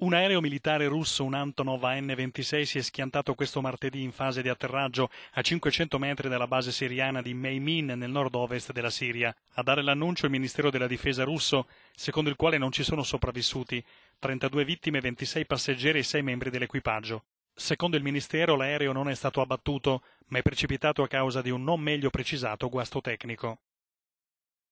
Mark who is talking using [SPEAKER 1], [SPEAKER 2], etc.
[SPEAKER 1] Un aereo militare russo, un Antonov AN-26, si è schiantato questo martedì in fase di atterraggio a 500 metri dalla base siriana di Meimin nel nord-ovest della Siria. A dare l'annuncio il Ministero della Difesa russo, secondo il quale non ci sono sopravvissuti, 32 vittime, 26 passeggeri e 6 membri dell'equipaggio. Secondo il Ministero l'aereo non è stato abbattuto, ma è precipitato a causa di un non meglio precisato guasto tecnico.